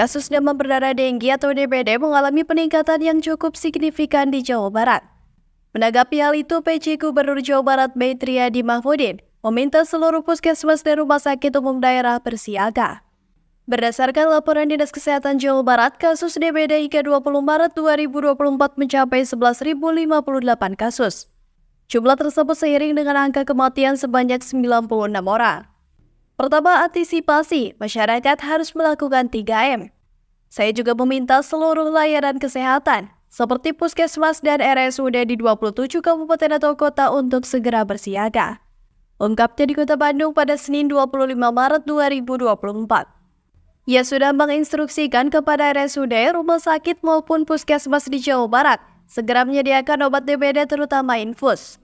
Kasus demam berdarah denggi atau DBD mengalami peningkatan yang cukup signifikan di Jawa Barat. Menanggapi hal itu, PC Gubernur Jawa Barat di Mahfudin meminta seluruh puskesmas dan rumah sakit umum daerah bersiaga. Berdasarkan laporan Dinas Kesehatan Jawa Barat, kasus DBD hingga 20 Maret 2024 mencapai 11.058 kasus. Jumlah tersebut seiring dengan angka kematian sebanyak 96 orang. Pertama, antisipasi. Masyarakat harus melakukan 3M. Saya juga meminta seluruh layanan kesehatan, seperti puskesmas dan RSUD di 27 kabupaten atau kota untuk segera bersiaga. Ungkapnya di kota Bandung pada Senin 25 Maret 2024. Ia sudah menginstruksikan kepada RSUD, rumah sakit maupun puskesmas di Jawa Barat segera menyediakan obat DBD terutama infus.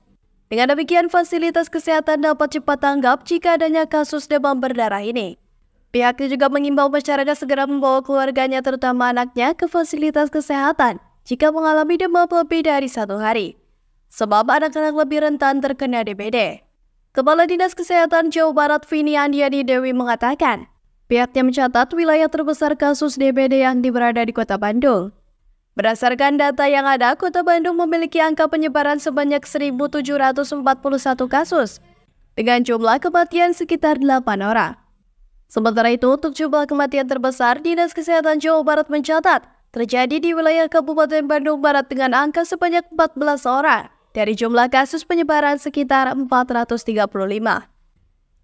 Dengan demikian, fasilitas kesehatan dapat cepat tanggap jika adanya kasus demam berdarah ini. Pihaknya juga mengimbau masyarakat segera membawa keluarganya terutama anaknya ke fasilitas kesehatan jika mengalami demam lebih dari satu hari. Sebab anak-anak lebih rentan terkena DBD. Kepala Dinas Kesehatan Jawa Barat Vini Andiani Dewi mengatakan, pihaknya mencatat wilayah terbesar kasus DBD yang diberada di kota Bandung. Berdasarkan data yang ada, Kota Bandung memiliki angka penyebaran sebanyak 1.741 kasus, dengan jumlah kematian sekitar 8 orang. Sementara itu, untuk jumlah kematian terbesar, Dinas Kesehatan Jawa Barat mencatat terjadi di wilayah Kabupaten Bandung Barat dengan angka sebanyak 14 orang dari jumlah kasus penyebaran sekitar 435.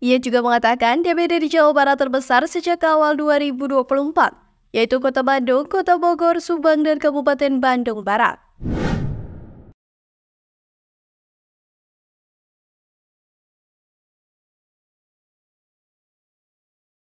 Ia juga mengatakan DBD di Jawa Barat terbesar sejak awal 2024 yaitu Kota Bandung, Kota Bogor, Subang, dan Kabupaten Bandung Barat.